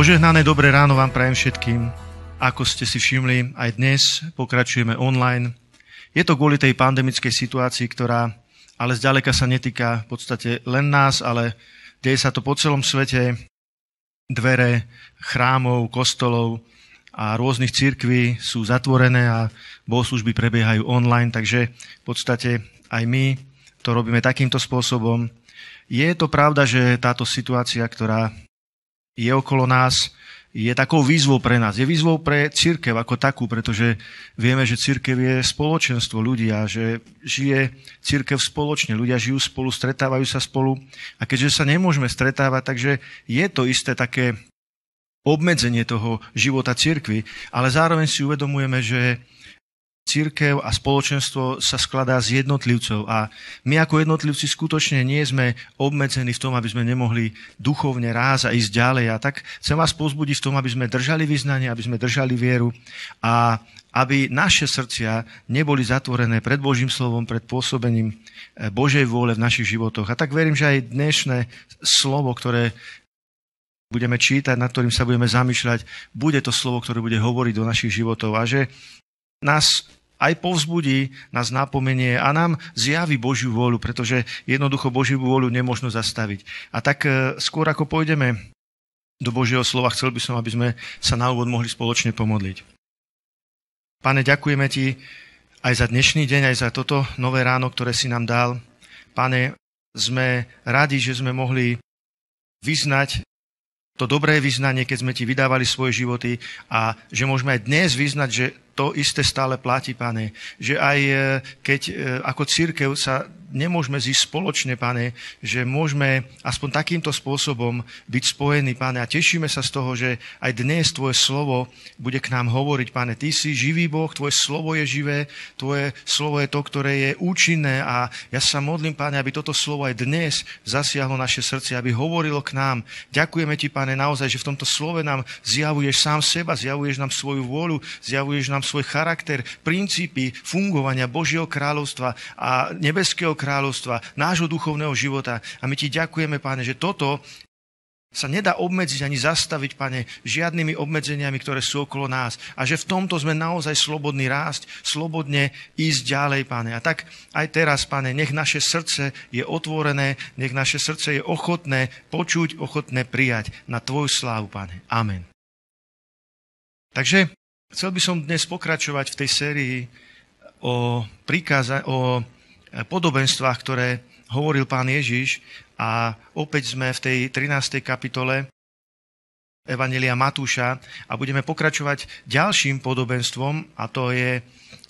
Požehnané dobré ráno vám prajem všetkým. Ako ste si všimli, aj dnes pokračujeme online. Je to kvôli tej pandemickej situácii, ktorá ale zďaleka sa netýka v podstate len nás, ale deje sa to po celom svete. Dvere chrámov, kostolov a rôznych církví sú zatvorené a bohoslužby prebiehajú online, takže v podstate aj my to robíme takýmto spôsobom. Je to pravda, že táto situácia, ktorá je okolo nás, je takou výzvou pre nás. Je výzvou pre církev ako takú, pretože vieme, že církev je spoločenstvo ľudí a že žije církev spoločne. Ľudia žijú spolu, stretávajú sa spolu a keďže sa nemôžeme stretávať, takže je to isté také obmedzenie toho života církvy, ale zároveň si uvedomujeme, že církev a spoločenstvo sa skladá z jednotlivcov a my ako jednotlivci skutočne nie sme obmedzení v tom, aby sme nemohli duchovne ráza a ísť ďalej. A tak chcem vás pozbudiť v tom, aby sme držali vyznanie, aby sme držali vieru a aby naše srdcia neboli zatvorené pred Božím slovom, pred pôsobením eh, Božej vôle v našich životoch. A tak verím, že aj dnešné slovo, ktoré budeme čítať, nad ktorým sa budeme zamýšľať, bude to slovo, ktoré bude hovoriť do našich životov a že nás aj povzbudí, nás napomenie a nám zjaví Božiu vôľu, pretože jednoducho Božiu vôľu nemôžno zastaviť. A tak e, skôr ako pôjdeme do Božieho slova, chcel by som, aby sme sa na úvod mohli spoločne pomodliť. Pane, ďakujeme Ti aj za dnešný deň, aj za toto nové ráno, ktoré si nám dal. Pane, sme radi, že sme mohli vyznať to dobré vyznanie, keď sme Ti vydávali svoje životy a že môžeme aj dnes vyznať, že to isté stále platí, pane, že aj eh, keď eh, ako církev sa nemôžeme zísť spoločne, pane, že môžeme aspoň takýmto spôsobom byť spojení, pane. A tešíme sa z toho, že aj dnes Tvoje slovo bude k nám hovoriť, pane. Ty si živý Boh, Tvoje slovo je živé, Tvoje slovo je to, ktoré je účinné a ja sa modlím, pane, aby toto slovo aj dnes zasiahlo naše srdce, aby hovorilo k nám. Ďakujeme Ti, pane, naozaj, že v tomto slove nám zjavuješ sám seba, zjavuješ nám svoju vôľu, zjavuješ nám svoj charakter, princípy fungovania Božieho kráľovstva a nebeského kráľovstva, nášho duchovného života. A my ti ďakujeme, páne, že toto sa nedá obmedziť ani zastaviť, pane, žiadnymi obmedzeniami, ktoré sú okolo nás. A že v tomto sme naozaj slobodní rásť, slobodne ísť ďalej, pane. A tak aj teraz, pane, nech naše srdce je otvorené, nech naše srdce je ochotné počuť, ochotné prijať na Tvoju slávu, pane. Amen. Takže chcel by som dnes pokračovať v tej sérii o, prikáza- o podobenstvách, ktoré hovoril pán Ježiš a opäť sme v tej 13. kapitole Evanelia Matúša a budeme pokračovať ďalším podobenstvom a to je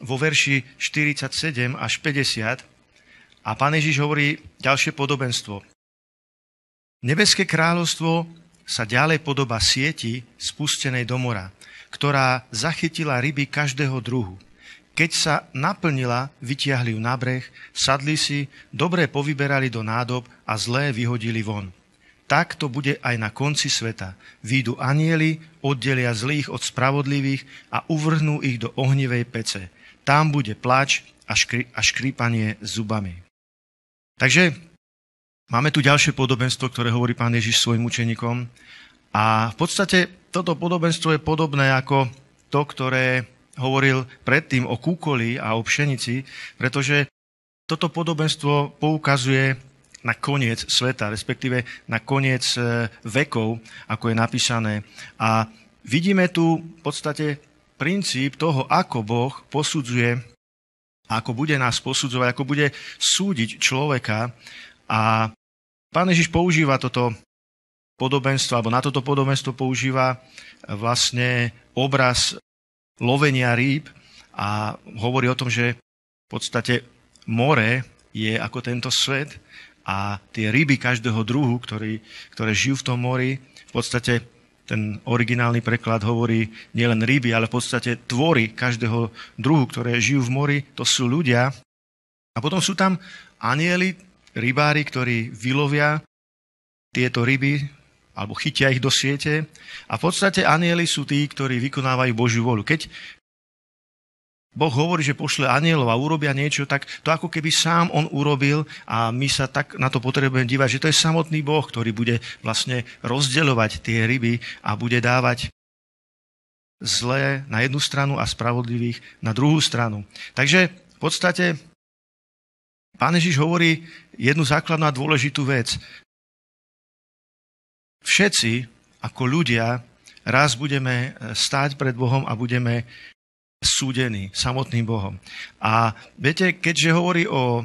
vo verši 47 až 50 a pán Ježiš hovorí ďalšie podobenstvo. Nebeské kráľovstvo sa ďalej podoba sieti spustenej do mora, ktorá zachytila ryby každého druhu. Keď sa naplnila, vytiahli ju na breh, sadli si, dobré povyberali do nádob a zlé vyhodili von. Tak to bude aj na konci sveta. Výjdu anieli, oddelia zlých od spravodlivých a uvrhnú ich do ohnivej pece. Tam bude plač a, škri- a škrípanie zubami. Takže máme tu ďalšie podobenstvo, ktoré hovorí pán Ježiš svojim učeníkom. A v podstate toto podobenstvo je podobné ako to, ktoré hovoril predtým o kúkoli a o pšenici, pretože toto podobenstvo poukazuje na koniec sveta, respektíve na koniec e, vekov, ako je napísané. A vidíme tu v podstate princíp toho, ako Boh posudzuje, ako bude nás posudzovať, ako bude súdiť človeka. A pán Ježiš používa toto podobenstvo, alebo na toto podobenstvo používa e, vlastne obraz lovenia rýb a hovorí o tom, že v podstate more je ako tento svet a tie ryby každého druhu, ktorý, ktoré žijú v tom mori, v podstate ten originálny preklad hovorí nielen ryby, ale v podstate tvory každého druhu, ktoré žijú v mori, to sú ľudia. A potom sú tam anieli, rybári, ktorí vylovia tieto ryby, alebo chytia ich do siete. A v podstate anieli sú tí, ktorí vykonávajú Božiu volu. Keď Boh hovorí, že pošle anielov a urobia niečo, tak to ako keby sám on urobil a my sa tak na to potrebujeme dívať, že to je samotný Boh, ktorý bude vlastne rozdeľovať tie ryby a bude dávať zlé na jednu stranu a spravodlivých na druhú stranu. Takže v podstate Pán Ježiš hovorí jednu základnú a dôležitú vec. Všetci ako ľudia raz budeme e, stáť pred Bohom a budeme súdení samotným Bohom. A viete, keďže hovorí o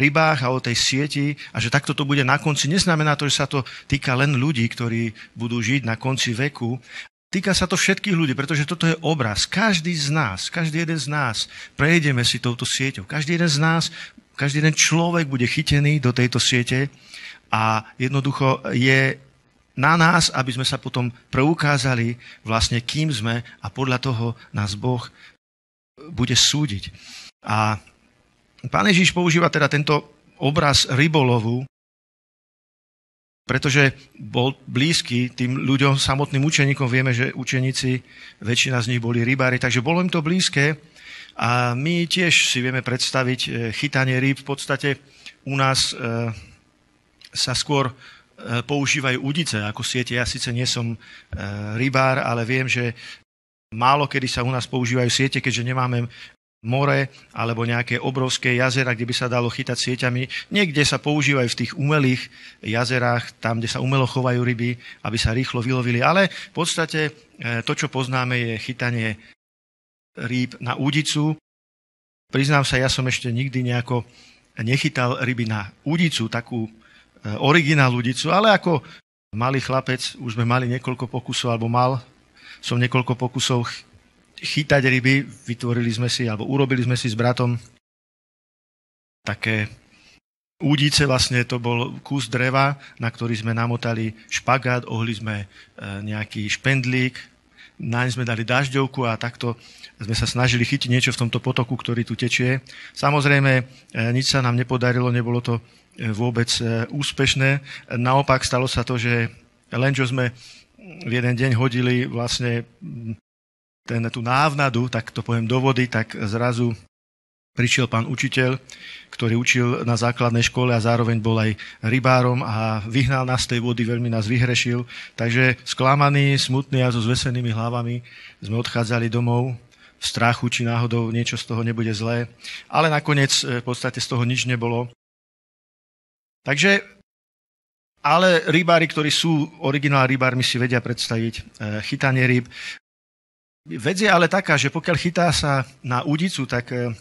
rybách a o tej sieti a že takto to bude na konci, neznamená to, že sa to týka len ľudí, ktorí budú žiť na konci veku. Týka sa to všetkých ľudí, pretože toto je obraz. Každý z nás, každý jeden z nás prejdeme si touto sieťou. Každý jeden z nás, každý jeden človek bude chytený do tejto siete a jednoducho je na nás, aby sme sa potom preukázali vlastne, kým sme a podľa toho nás Boh bude súdiť. A pán Ježiš používa teda tento obraz rybolovu, pretože bol blízky tým ľuďom, samotným učeníkom. Vieme, že učeníci, väčšina z nich boli rybári, takže bolo im to blízke. A my tiež si vieme predstaviť e, chytanie rýb v podstate u nás e, sa skôr e, používajú udice ako siete. Ja síce nie som e, rybár, ale viem, že málo kedy sa u nás používajú siete, keďže nemáme more alebo nejaké obrovské jazera, kde by sa dalo chytať sieťami. Niekde sa používajú v tých umelých jazerách, tam, kde sa umelo chovajú ryby, aby sa rýchlo vylovili. Ale v podstate e, to, čo poznáme, je chytanie rýb na údicu. Priznám sa, ja som ešte nikdy nejako nechytal ryby na údicu, takú Eh, originál ľudicu, ale ako malý chlapec, už sme mali niekoľko pokusov, alebo mal som niekoľko pokusov chytať ryby, vytvorili sme si, alebo urobili sme si s bratom také údice, vlastne to bol kus dreva, na ktorý sme namotali špagát, ohli sme eh, nejaký špendlík, naň sme dali dažďovku a takto sme sa snažili chytiť niečo v tomto potoku, ktorý tu tečie. Samozrejme, eh, nič sa nám nepodarilo, nebolo to Eh, vôbec eh, úspešné. Naopak stalo sa to, že len čo sme v jeden deň hodili vlastne mm, ten, tú návnadu, tak to poviem do vody, tak zrazu prišiel pán učiteľ, ktorý učil na základnej škole a zároveň bol aj rybárom a vyhnal nás z tej vody, veľmi nás vyhrešil. Takže sklamaní, smutní a so zvesenými hlavami sme odchádzali domov v strachu, či náhodou niečo z toho nebude zlé. Ale nakoniec eh, v podstate z toho nič nebolo. Takže, ale rybári, ktorí sú originál rybármi, si vedia predstaviť e, chytanie ryb. Vedz je ale taká, že pokiaľ chytá sa na údicu, tak e,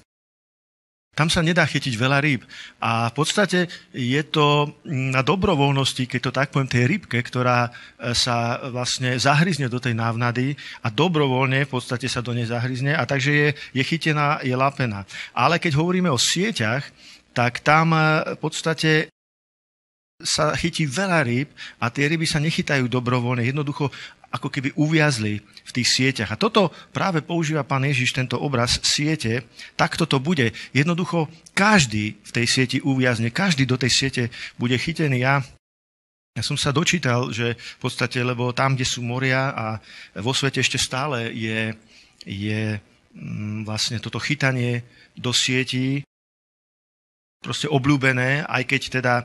tam sa nedá chytiť veľa rýb. A v podstate je to na dobrovoľnosti, keď to tak poviem, tej rybke, ktorá e, sa vlastne zahryzne do tej návnady a dobrovoľne v podstate sa do nej zahryzne a takže je, je chytená, je lapená. Ale keď hovoríme o sieťach, tak tam v podstate sa chytí veľa rýb a tie ryby sa nechytajú dobrovoľne, jednoducho ako keby uviazli v tých sieťach. A toto práve používa pán Ježiš, tento obraz siete, tak toto bude. Jednoducho každý v tej sieti uviazne, každý do tej siete bude chytený. Ja ja som sa dočítal, že v podstate, lebo tam, kde sú moria a vo svete ešte stále je, je mm, vlastne toto chytanie do sieti proste obľúbené, aj keď teda e,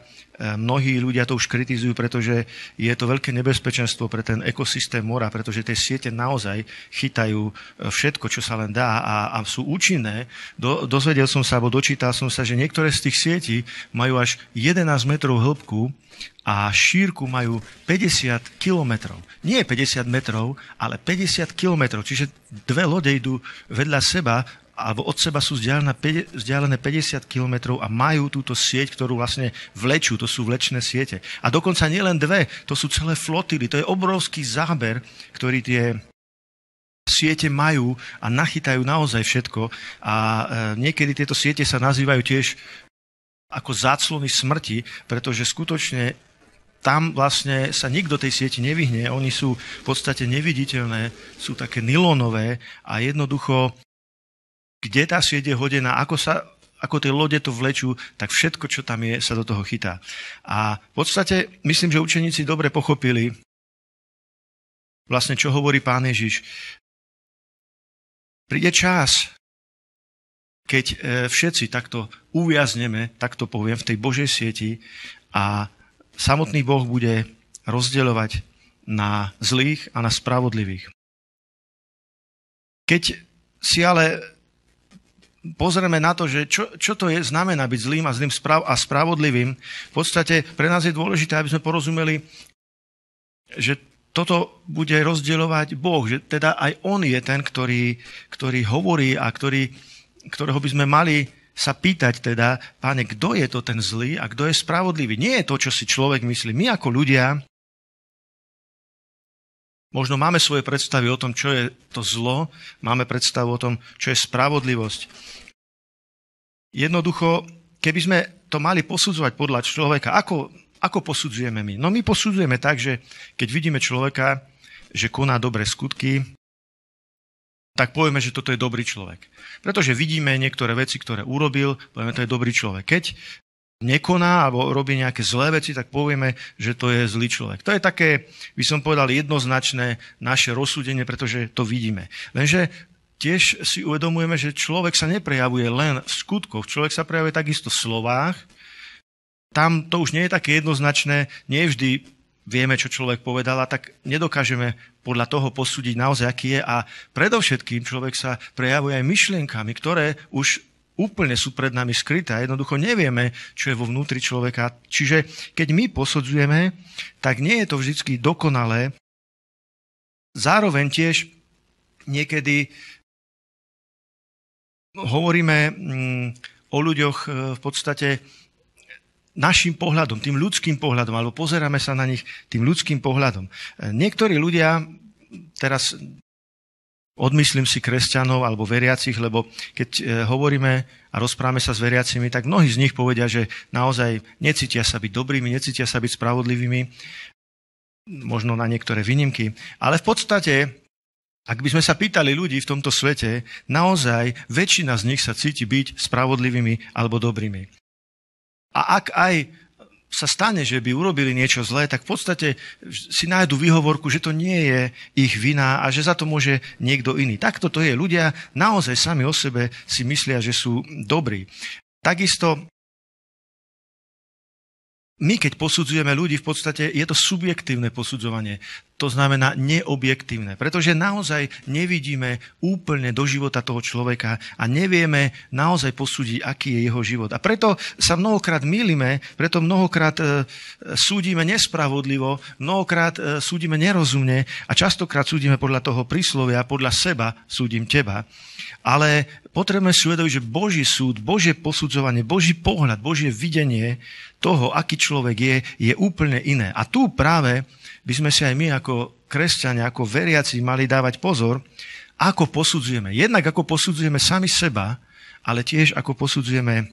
mnohí ľudia to už kritizujú, pretože je to veľké nebezpečenstvo pre ten ekosystém mora, pretože tie siete naozaj chytajú e, všetko, čo sa len dá a, a sú účinné. Do, dozvedel som sa, alebo dočítal som sa, že niektoré z tých sietí majú až 11 metrov hĺbku a šírku majú 50 kilometrov. Nie 50 metrov, ale 50 kilometrov. Čiže dve lode idú vedľa seba alebo od seba sú vzdialené 50 km a majú túto sieť, ktorú vlastne vlečú, to sú vlečné siete. A dokonca nielen dve, to sú celé flotily, to je obrovský záber, ktorý tie siete majú a nachytajú naozaj všetko. A e, niekedy tieto siete sa nazývajú tiež ako záclony smrti, pretože skutočne tam vlastne sa nikto tej sieti nevyhne. Oni sú v podstate neviditeľné, sú také nylonové a jednoducho kde tá sieť je hodená, ako sa ako tie lode to vlečú, tak všetko, čo tam je, sa do toho chytá. A v podstate myslím, že učeníci dobre pochopili vlastne, čo hovorí pán Ježiš. Príde čas, keď e, všetci takto uviazneme, takto poviem, v tej Božej sieti a samotný Boh bude rozdeľovať na zlých a na spravodlivých. Keď si ale pozrieme na to, že čo, čo to je, znamená byť zlým a zlým sprav- a spravodlivým, v podstate pre nás je dôležité, aby sme porozumeli, že toto bude rozdielovať Boh, že teda aj On je ten, ktorý, ktorý hovorí a ktorý, ktorého by sme mali sa pýtať teda, páne, kto je to ten zlý a kto je spravodlivý. Nie je to, čo si človek myslí. My ako ľudia Možno máme svoje predstavy o tom, čo je to zlo, máme predstavu o tom, čo je spravodlivosť. Jednoducho, keby sme to mali posudzovať podľa človeka, ako, ako posudzujeme my? No my posudzujeme tak, že keď vidíme človeka, že koná dobré skutky, tak povieme, že toto je dobrý človek. Pretože vidíme niektoré veci, ktoré urobil, povieme, to je dobrý človek. Keď nekoná alebo robí nejaké zlé veci, tak povieme, že to je zlý človek. To je také, by som povedal, jednoznačné naše rozsúdenie, pretože to vidíme. Lenže tiež si uvedomujeme, že človek sa neprejavuje len v skutkoch, človek sa prejavuje takisto v slovách. Tam to už nie je také jednoznačné, nie vždy vieme, čo človek povedal a tak nedokážeme podľa toho posúdiť naozaj, aký je. A predovšetkým človek sa prejavuje aj myšlienkami, ktoré už úplne sú pred nami skryté a jednoducho nevieme, čo je vo vnútri človeka. Čiže keď my posudzujeme, tak nie je to vždy dokonalé. Zároveň tiež niekedy hovoríme mm, o ľuďoch e, v podstate našim pohľadom, tým ľudským pohľadom, alebo pozeráme sa na nich tým ľudským pohľadom. E, niektorí ľudia, teraz Odmyslím si kresťanov alebo veriacich, lebo keď e, hovoríme a rozprávame sa s veriacimi, tak mnohí z nich povedia, že naozaj necítia sa byť dobrými, necítia sa byť spravodlivými, možno na niektoré výnimky. Ale v podstate, ak by sme sa pýtali ľudí v tomto svete, naozaj väčšina z nich sa cíti byť spravodlivými alebo dobrými. A ak aj sa stane, že by urobili niečo zlé, tak v podstate si nájdu výhovorku, že to nie je ich vina a že za to môže niekto iný. Takto to je. Ľudia naozaj sami o sebe si myslia, že sú dobrí. Takisto my, keď posudzujeme ľudí, v podstate je to subjektívne posudzovanie to znamená neobjektívne. Pretože naozaj nevidíme úplne do života toho človeka a nevieme naozaj posúdiť, aký je jeho život. A preto sa mnohokrát milíme, preto mnohokrát e, súdime nespravodlivo, mnohokrát e, súdime nerozumne a častokrát súdime podľa toho príslovia, podľa seba súdim teba. Ale potrebujeme si uvedomiť, že Boží súd, Božie posudzovanie, Boží pohľad, Božie videnie toho, aký človek je, je úplne iné. A tu práve by sme si aj my ako kresťania, ako veriaci mali dávať pozor, ako posudzujeme. Jednak ako posudzujeme sami seba, ale tiež ako posudzujeme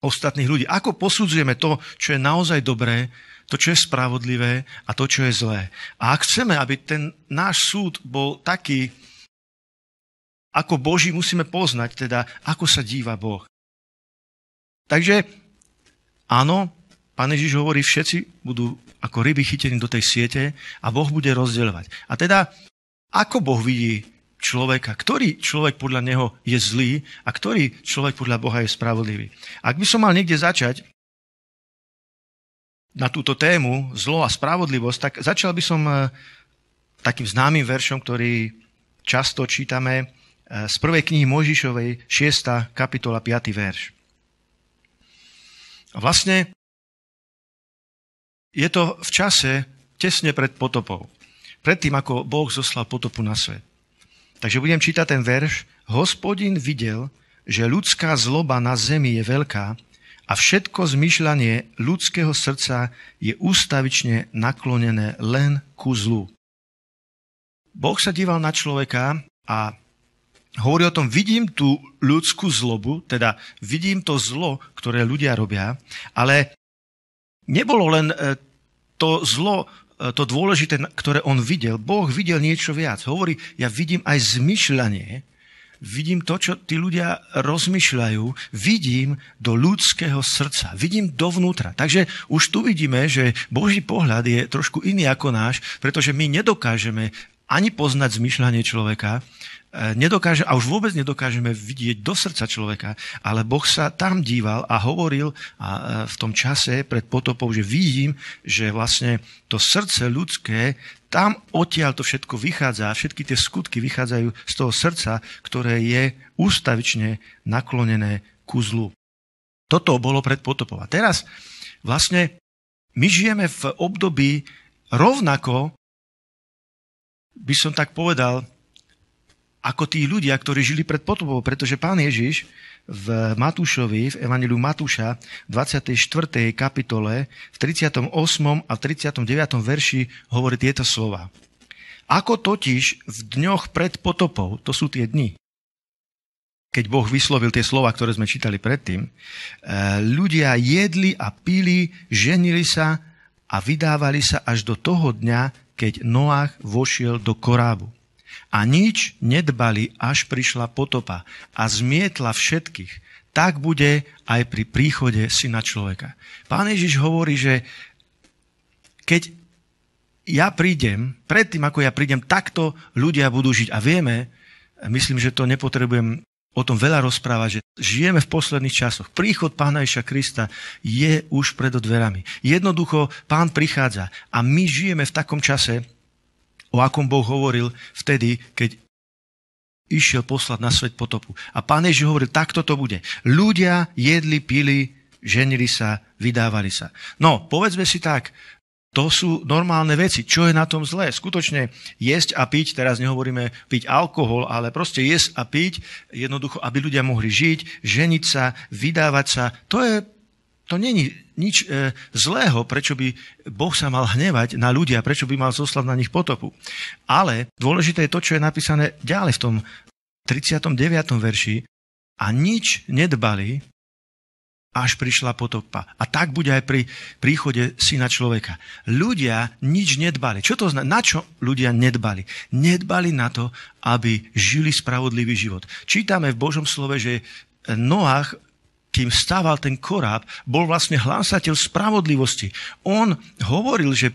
ostatných ľudí. Ako posudzujeme to, čo je naozaj dobré, to, čo je spravodlivé a to, čo je zlé. A ak chceme, aby ten náš súd bol taký, ako Boží musíme poznať, teda ako sa díva Boh. Takže áno, Pane Ježiš hovorí, všetci budú ako ryby chytení do tej siete a Boh bude rozdeľovať. A teda, ako Boh vidí človeka, ktorý človek podľa neho je zlý a ktorý človek podľa Boha je spravodlivý. Ak by som mal niekde začať na túto tému zlo a spravodlivosť, tak začal by som eh, takým známym veršom, ktorý často čítame eh, z prvej knihy Možišovej, 6. kapitola, 5. verš. A vlastne je to v čase tesne pred potopou. Predtým, ako Boh zoslal potopu na svet. Takže budem čítať ten verš. Hospodin videl, že ľudská zloba na zemi je veľká a všetko zmyšľanie ľudského srdca je ústavične naklonené len ku zlu. Boh sa díval na človeka a hovorí o tom, vidím tú ľudskú zlobu, teda vidím to zlo, ktoré ľudia robia, ale nebolo len e, to zlo, e, to dôležité, ktoré on videl. Boh videl niečo viac. Hovorí, ja vidím aj zmyšľanie, vidím to, čo tí ľudia rozmýšľajú, vidím do ľudského srdca, vidím dovnútra. Takže už tu vidíme, že Boží pohľad je trošku iný ako náš, pretože my nedokážeme ani poznať zmyšľanie človeka, E, nedokáže, a už vôbec nedokážeme vidieť do srdca človeka, ale Boh sa tam díval a hovoril a e, v tom čase pred potopou, že vidím, že vlastne to srdce ľudské, tam odtiaľ to všetko vychádza, všetky tie skutky vychádzajú z toho srdca, ktoré je ústavične naklonené ku zlu. Toto bolo pred potopou. A teraz vlastne my žijeme v období rovnako, by som tak povedal, ako tí ľudia, ktorí žili pred potopou, pretože pán Ježiš v Matúšovi, v Evangeliu Matúša, 24. kapitole, v 38. a 39. verši hovorí tieto slova. Ako totiž v dňoch pred potopou, to sú tie dni, keď Boh vyslovil tie slova, ktoré sme čítali predtým, eh, ľudia jedli a pili, ženili sa a vydávali sa až do toho dňa, keď Noach vošiel do korábu. A nič nedbali, až prišla potopa a zmietla všetkých. Tak bude aj pri príchode syna človeka. Pán Ježiš hovorí, že keď ja prídem, predtým ako ja prídem, takto ľudia budú žiť. A vieme, myslím, že to nepotrebujem o tom veľa rozprávať, že žijeme v posledných časoch. Príchod Pána Ježiša Krista je už pred dverami. Jednoducho Pán prichádza a my žijeme v takom čase, o akom Boh hovoril vtedy, keď išiel poslať na svet potopu. A pán Ježiš hovoril, takto to bude. Ľudia jedli, pili, ženili sa, vydávali sa. No, povedzme si tak, to sú normálne veci. Čo je na tom zlé? Skutočne jesť a piť, teraz nehovoríme piť alkohol, ale proste jesť a piť, jednoducho, aby ľudia mohli žiť, ženiť sa, vydávať sa, to je to není nič e, zlého, prečo by Boh sa mal hnevať na ľudia, prečo by mal zoslať na nich potopu. Ale dôležité je to, čo je napísané ďalej v tom 39. verši. A nič nedbali, až prišla potopa. A tak bude aj pri príchode syna človeka. Ľudia nič nedbali. Čo to znamená? Na čo ľudia nedbali? Nedbali na to, aby žili spravodlivý život. Čítame v Božom slove, že Noach kým stával ten koráb, bol vlastne hlásateľ spravodlivosti. On hovoril, že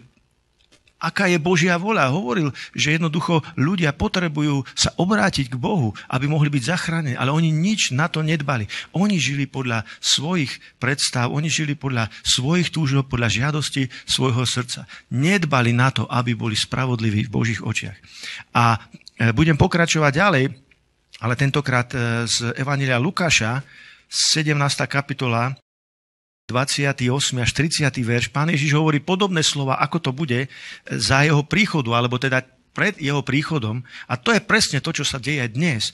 aká je Božia voľa. Hovoril, že jednoducho ľudia potrebujú sa obrátiť k Bohu, aby mohli byť zachránení, ale oni nič na to nedbali. Oni žili podľa svojich predstav, oni žili podľa svojich túžob, podľa žiadosti svojho srdca. Nedbali na to, aby boli spravodliví v Božích očiach. A e, budem pokračovať ďalej, ale tentokrát e, z Evanília Lukáša, 17. kapitola, 28. až 30. verš, pán Ježiš hovorí podobné slova, ako to bude za jeho príchodu, alebo teda pred jeho príchodom. A to je presne to, čo sa deje dnes.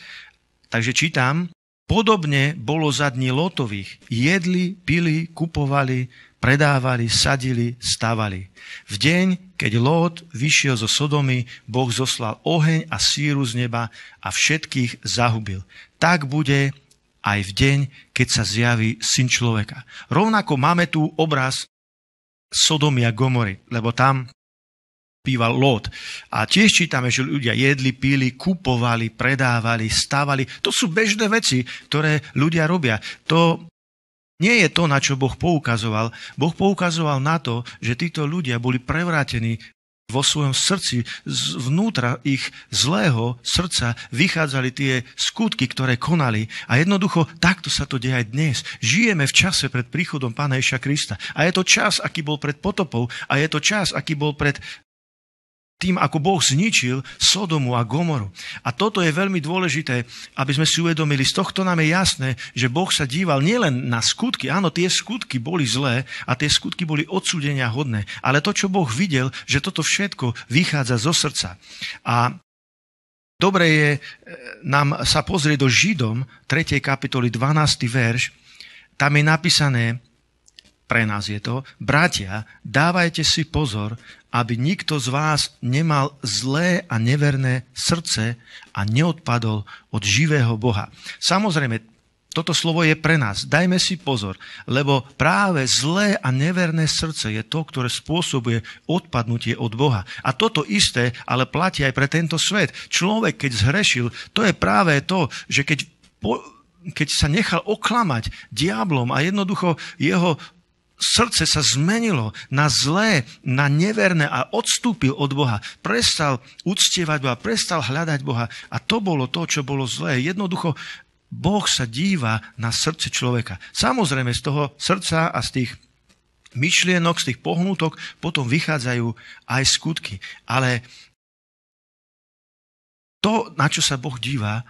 Takže čítam, podobne bolo za dní Lotových. Jedli, pili, kupovali, predávali, sadili, stavali. V deň, keď Lot vyšiel zo Sodomy, Boh zoslal oheň a síru z neba a všetkých zahubil. Tak bude aj v deň, keď sa zjaví syn človeka. Rovnako máme tu obraz Sodomia Gomory, lebo tam býval Lot. A tiež čítame, že ľudia jedli, pili, kupovali, predávali, stávali. To sú bežné veci, ktoré ľudia robia. To nie je to, na čo Boh poukazoval. Boh poukazoval na to, že títo ľudia boli prevrátení vo svojom srdci, vnútra ich zlého srdca vychádzali tie skutky, ktoré konali. A jednoducho takto sa to deje aj dnes. Žijeme v čase pred príchodom Pána Ježa Krista. A je to čas, aký bol pred potopou. A je to čas, aký bol pred tým, ako Boh zničil Sodomu a Gomoru. A toto je veľmi dôležité, aby sme si uvedomili, z tohto nám je jasné, že Boh sa díval nielen na skutky, áno, tie skutky boli zlé a tie skutky boli odsúdenia hodné, ale to, čo Boh videl, že toto všetko vychádza zo srdca. A dobre je e, nám sa pozrieť do Židom 3. kapitoly 12. verš, tam je napísané, pre nás je to, bratia, dávajte si pozor, aby nikto z vás nemal zlé a neverné srdce a neodpadol od živého Boha. Samozrejme, toto slovo je pre nás. Dajme si pozor, lebo práve zlé a neverné srdce je to, ktoré spôsobuje odpadnutie od Boha. A toto isté ale platí aj pre tento svet. Človek, keď zhrešil, to je práve to, že keď, po, keď sa nechal oklamať diablom a jednoducho jeho srdce sa zmenilo na zlé, na neverné a odstúpil od Boha. Prestal uctievať Boha, prestal hľadať Boha. A to bolo to, čo bolo zlé. Jednoducho, Boh sa díva na srdce človeka. Samozrejme, z toho srdca a z tých myšlienok, z tých pohnutok, potom vychádzajú aj skutky. Ale to, na čo sa Boh díva,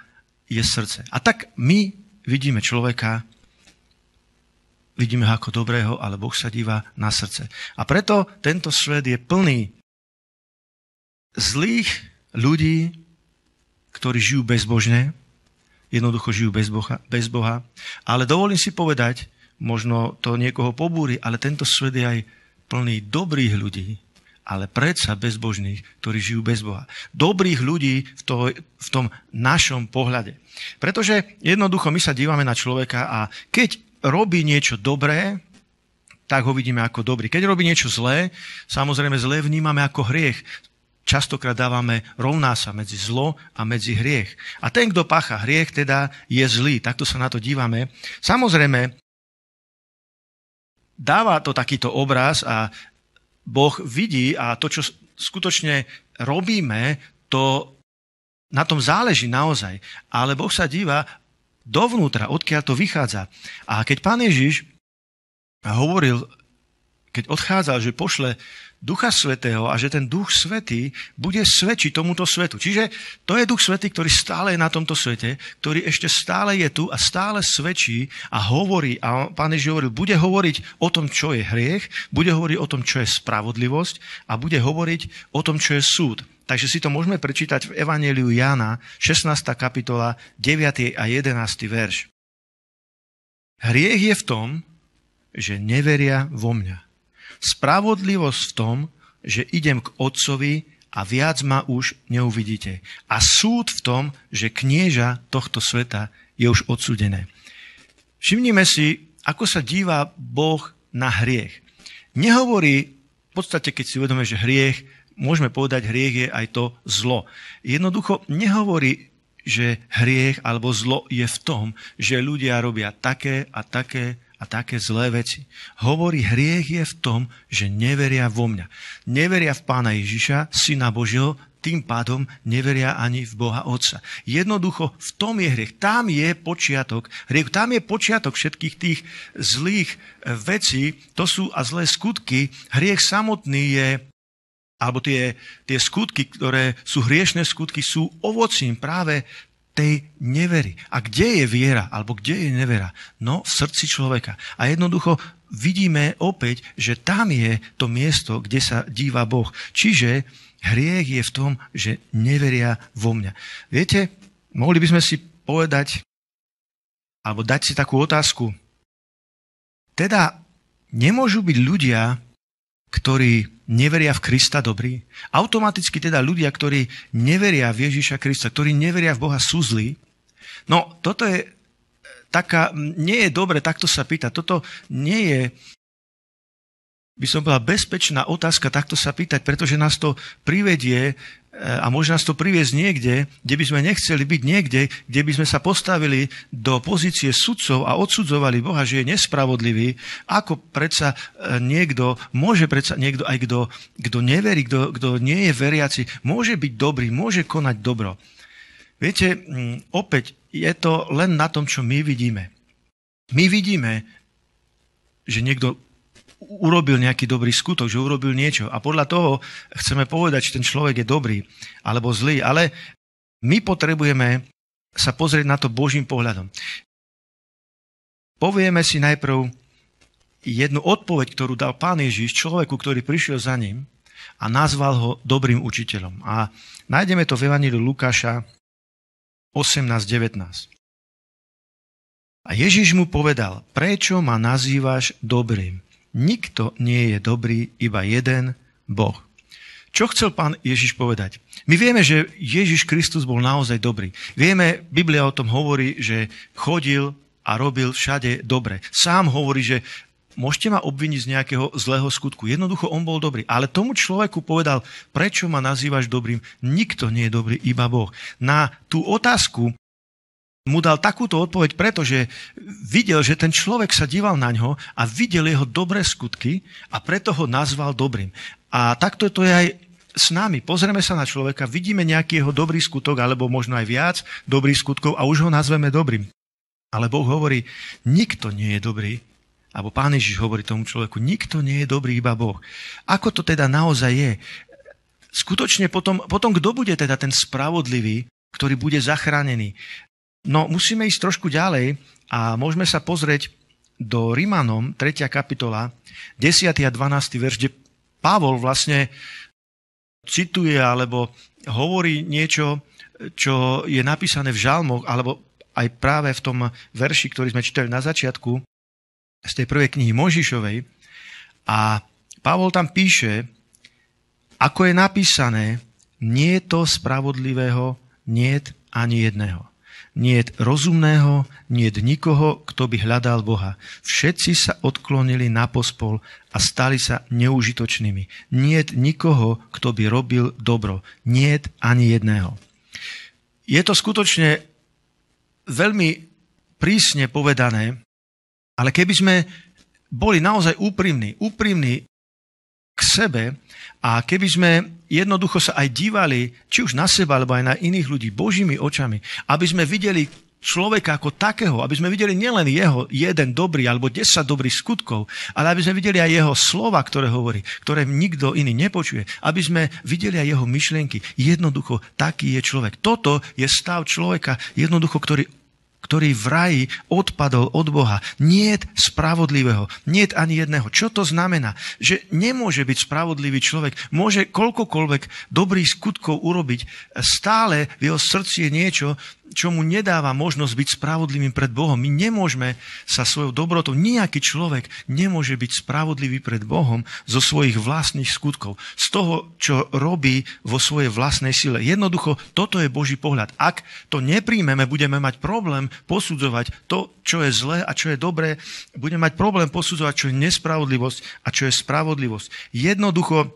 je srdce. A tak my vidíme človeka vidíme ho ako dobrého, ale Boh sa díva na srdce. A preto tento svet je plný zlých ľudí, ktorí žijú bezbožne, jednoducho žijú bez Boha, bez Boha. Ale dovolím si povedať, možno to niekoho pobúri, ale tento svet je aj plný dobrých ľudí, ale predsa bezbožných, ktorí žijú bez Boha. Dobrých ľudí v, to, v tom našom pohľade. Pretože jednoducho my sa dívame na človeka a keď robí niečo dobré, tak ho vidíme ako dobrý. Keď robí niečo zlé, samozrejme zlé vnímame ako hriech. Častokrát dávame rovná sa medzi zlo a medzi hriech. A ten, kto pácha hriech, teda je zlý. Takto sa na to dívame. Samozrejme, dáva to takýto obraz a Boh vidí a to, čo skutočne robíme, to na tom záleží naozaj. Ale Boh sa díva, dovnútra, odkiaľ to vychádza. A keď pán Ježiš hovoril, keď odchádzal, že pošle Ducha Svetého a že ten Duch Svetý bude svedčiť tomuto svetu. Čiže to je Duch Svetý, ktorý stále je na tomto svete, ktorý ešte stále je tu a stále svedčí a hovorí, a pán Ježiš hovoril, bude hovoriť o tom, čo je hriech, bude hovoriť o tom, čo je spravodlivosť a bude hovoriť o tom, čo je súd. Takže si to môžeme prečítať v Evangeliu Jana, 16. kapitola, 9. a 11. verš. Hriech je v tom, že neveria vo mňa. Spravodlivosť v tom, že idem k Otcovi a viac ma už neuvidíte. A súd v tom, že knieža tohto sveta je už odsudené. Všimnime si, ako sa díva Boh na hriech. Nehovorí, v podstate keď si uvedome, že hriech môžeme povedať, hriech je aj to zlo. Jednoducho nehovorí, že hriech alebo zlo je v tom, že ľudia robia také a také a také zlé veci. Hovorí, hriech je v tom, že neveria vo mňa. Neveria v pána Ježiša, syna Božieho, tým pádom neveria ani v Boha Otca. Jednoducho v tom je hriech. Tam je počiatok hriech. Tam je počiatok všetkých tých zlých eh, vecí. To sú a zlé skutky. Hriech samotný je alebo tie, tie skutky, ktoré sú hriešne skutky, sú ovocím práve tej nevery. A kde je viera, alebo kde je nevera? No, v srdci človeka. A jednoducho vidíme opäť, že tam je to miesto, kde sa díva Boh. Čiže hriech je v tom, že neveria vo mňa. Viete, mohli by sme si povedať, alebo dať si takú otázku. Teda nemôžu byť ľudia, ktorí neveria v Krista dobrý? Automaticky teda ľudia, ktorí neveria v Ježiša Krista, ktorí neveria v Boha, sú zlí? No, toto je e, taká, nie je dobre takto sa pýtať. Toto nie je, by som bola bezpečná otázka takto sa pýtať, pretože nás to privedie a môže nás to priviesť niekde, kde by sme nechceli byť niekde, kde by sme sa postavili do pozície sudcov a odsudzovali Boha, že je nespravodlivý, ako predsa e, niekto, môže predsa niekto, aj kto, kto neverí, kto, kto nie je veriaci, môže byť dobrý, môže konať dobro. Viete, mm, opäť je to len na tom, čo my vidíme. My vidíme, že niekto urobil nejaký dobrý skutok, že urobil niečo. A podľa toho chceme povedať, či ten človek je dobrý alebo zlý. Ale my potrebujeme sa pozrieť na to Božím pohľadom. Povieme si najprv jednu odpoveď, ktorú dal Pán Ježiš človeku, ktorý prišiel za ním a nazval ho dobrým učiteľom. A nájdeme to v Evaníliu Lukáša 18.19. A Ježiš mu povedal, prečo ma nazývaš dobrým? Nikto nie je dobrý, iba jeden Boh. Čo chcel pán Ježiš povedať? My vieme, že Ježiš Kristus bol naozaj dobrý. Vieme, Biblia o tom hovorí, že chodil a robil všade dobre. Sám hovorí, že môžete ma obviniť z nejakého zlého skutku. Jednoducho on bol dobrý. Ale tomu človeku povedal, prečo ma nazývaš dobrým? Nikto nie je dobrý, iba Boh. Na tú otázku, mu dal takúto odpoveď, pretože videl, že ten človek sa díval na ňo a videl jeho dobré skutky a preto ho nazval dobrým. A takto to je aj s nami. Pozrieme sa na človeka, vidíme nejaký jeho dobrý skutok, alebo možno aj viac dobrých skutkov a už ho nazveme dobrým. Ale Boh hovorí, nikto nie je dobrý, alebo Pán Ježiš hovorí tomu človeku, nikto nie je dobrý, iba Boh. Ako to teda naozaj je? Skutočne potom, potom kto bude teda ten spravodlivý, ktorý bude zachránený? No musíme ísť trošku ďalej a môžeme sa pozrieť do Rimanom 3. kapitola 10. a 12. verš, kde Pavol vlastne cituje alebo hovorí niečo, čo je napísané v žalmoch, alebo aj práve v tom verši, ktorý sme čítali na začiatku z tej prvej knihy Možišovej. A Pavol tam píše, ako je napísané, nie je to spravodlivého, je ani jedného. Nie je rozumného, nie je nikoho, kto by hľadal Boha. Všetci sa odklonili na pospol a stali sa neužitočnými. Nie je nikoho, kto by robil dobro. Nie je ani jedného. Je to skutočne veľmi prísne povedané, ale keby sme boli naozaj úprimní, úprimní sebe a keby sme jednoducho sa aj dívali, či už na seba, alebo aj na iných ľudí, Božími očami, aby sme videli človeka ako takého, aby sme videli nielen jeho jeden dobrý alebo desať dobrých skutkov, ale aby sme videli aj jeho slova, ktoré hovorí, ktoré nikto iný nepočuje, aby sme videli aj jeho myšlienky. Jednoducho, taký je človek. Toto je stav človeka, jednoducho, ktorý ktorý v raji odpadol od Boha. je spravodlivého, je ani jedného. Čo to znamená? Že nemôže byť spravodlivý človek, môže koľkokoľvek dobrých skutkov urobiť, stále v jeho srdci je niečo, čo mu nedáva možnosť byť spravodlivým pred Bohom. My nemôžeme sa svojou dobrotou, nejaký človek nemôže byť spravodlivý pred Bohom zo svojich vlastných skutkov, z toho, čo robí vo svojej vlastnej sile. Jednoducho, toto je Boží pohľad. Ak to nepríjmeme, budeme mať problém posudzovať to, čo je zlé a čo je dobré, budeme mať problém posudzovať, čo je nespravodlivosť a čo je spravodlivosť. Jednoducho, e,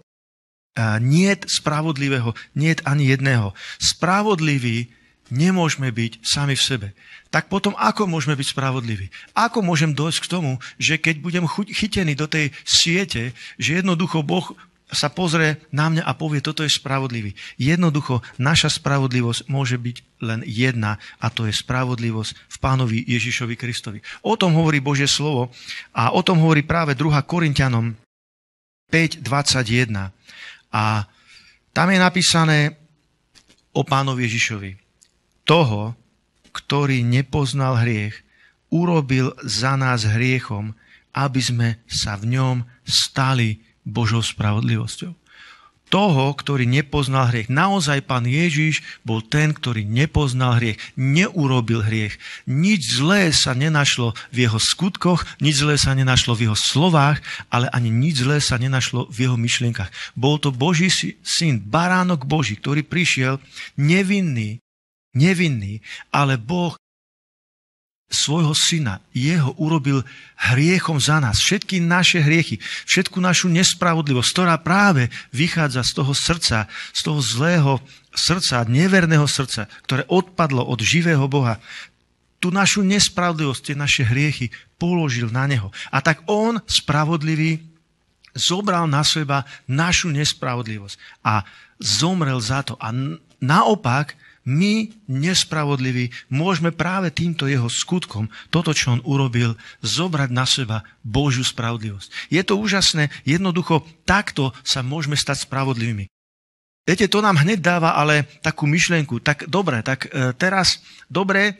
niet spravodlivého, niet ani jedného. Spravodlivý Nemôžeme byť sami v sebe. Tak potom ako môžeme byť spravodliví? Ako môžem dojsť k tomu, že keď budem chytený do tej siete, že jednoducho Boh sa pozrie na mňa a povie, toto je spravodlivý. Jednoducho, naša spravodlivosť môže byť len jedna a to je spravodlivosť v pánovi Ježišovi Kristovi. O tom hovorí Božie slovo a o tom hovorí práve 2. Korintianom 5.21. A tam je napísané o pánovi Ježišovi toho, ktorý nepoznal hriech, urobil za nás hriechom, aby sme sa v ňom stali Božou spravodlivosťou. Toho, ktorý nepoznal hriech. Naozaj pán Ježiš bol ten, ktorý nepoznal hriech, neurobil hriech. Nič zlé sa nenašlo v jeho skutkoch, nič zlé sa nenašlo v jeho slovách, ale ani nič zlé sa nenašlo v jeho myšlienkach. Bol to Boží syn, baránok Boží, ktorý prišiel nevinný, nevinný, ale Boh svojho syna, jeho urobil hriechom za nás. Všetky naše hriechy, všetku našu nespravodlivosť, ktorá práve vychádza z toho srdca, z toho zlého srdca, neverného srdca, ktoré odpadlo od živého Boha. Tu našu nespravodlivosť, tie naše hriechy položil na neho. A tak on, spravodlivý, zobral na seba našu nespravodlivosť a zomrel za to. A naopak, my, nespravodliví, môžeme práve týmto jeho skutkom, toto, čo on urobil, zobrať na seba Božiu spravodlivosť. Je to úžasné, jednoducho takto sa môžeme stať spravodlivými. Viete, to nám hneď dáva ale takú myšlienku. Tak dobre, tak e, teraz, dobre, e,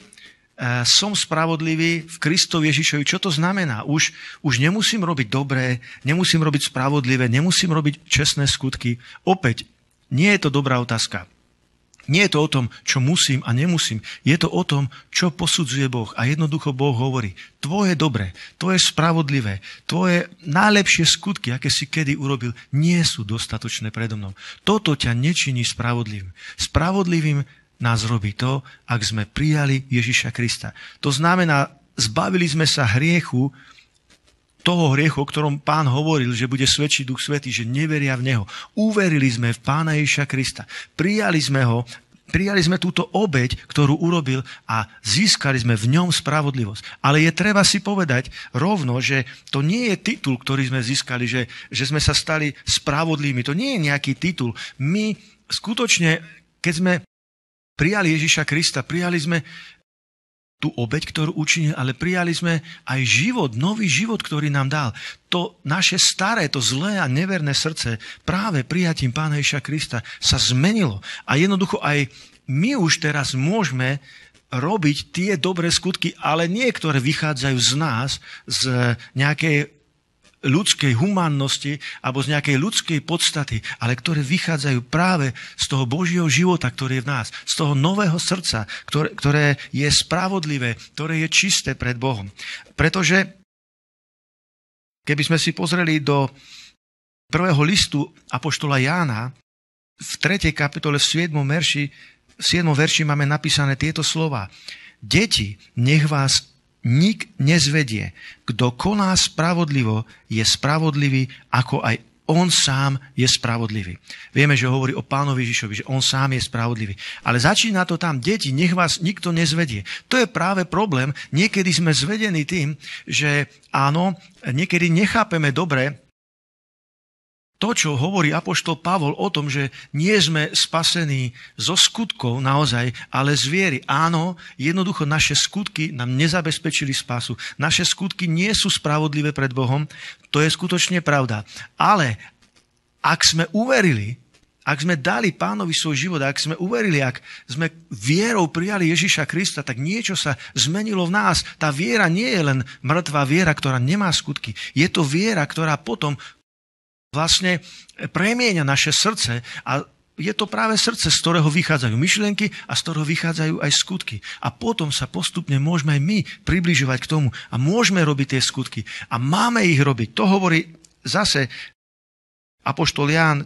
som spravodlivý v Kristovi Ježišovi. Čo to znamená? Už, už nemusím robiť dobré, nemusím robiť spravodlivé, nemusím robiť čestné skutky. Opäť, nie je to dobrá otázka. Nie je to o tom, čo musím a nemusím. Je to o tom, čo posudzuje Boh. A jednoducho Boh hovorí, tvoje dobré, tvoje spravodlivé, tvoje najlepšie skutky, aké si kedy urobil, nie sú dostatočné predo mnou. Toto ťa nečiní spravodlivým. Spravodlivým nás robí to, ak sme prijali Ježiša Krista. To znamená, zbavili sme sa hriechu, toho hriechu, o ktorom pán hovoril, že bude svedčiť Duch Svetý, že neveria v Neho. Uverili sme v Pána Ježiša Krista. Prijali sme Ho, prijali sme túto obeď, ktorú urobil a získali sme v ňom spravodlivosť. Ale je treba si povedať rovno, že to nie je titul, ktorý sme získali, že, že sme sa stali spravodlivými. To nie je nejaký titul. My skutočne, keď sme prijali Ježiša Krista, prijali sme tú obeď, ktorú učinil, ale prijali sme aj život, nový život, ktorý nám dal. To naše staré, to zlé a neverné srdce práve prijatím Pána Ježa Krista sa zmenilo. A jednoducho aj my už teraz môžeme robiť tie dobré skutky, ale niektoré vychádzajú z nás, z nejakej ľudskej humannosti alebo z nejakej ľudskej podstaty, ale ktoré vychádzajú práve z toho Božieho života, ktorý je v nás, z toho nového srdca, ktoré, ktoré je spravodlivé, ktoré je čisté pred Bohom. Pretože keby sme si pozreli do prvého listu Apoštola Jána, v 3. kapitole v 7. verši, v 7. verši máme napísané tieto slova. Deti, nech vás nik nezvedie. Kto koná spravodlivo, je spravodlivý, ako aj on sám je spravodlivý. Vieme, že hovorí o pánovi Ježišovi, že on sám je spravodlivý. Ale začína to tam, deti, nech vás nikto nezvedie. To je práve problém. Niekedy sme zvedení tým, že áno, niekedy nechápeme dobre, to, čo hovorí apoštol Pavol o tom, že nie sme spasení zo skutkov naozaj, ale z viery. Áno, jednoducho naše skutky nám nezabezpečili spasu. Naše skutky nie sú spravodlivé pred Bohom, to je skutočne pravda. Ale ak sme uverili, ak sme dali pánovi svoj život, ak sme uverili, ak sme vierou prijali Ježiša Krista, tak niečo sa zmenilo v nás. Tá viera nie je len mŕtva viera, ktorá nemá skutky. Je to viera, ktorá potom vlastne premieňa naše srdce a je to práve srdce, z ktorého vychádzajú myšlienky a z ktorého vychádzajú aj skutky. A potom sa postupne môžeme aj my približovať k tomu a môžeme robiť tie skutky a máme ich robiť. To hovorí zase Apoštol Ján,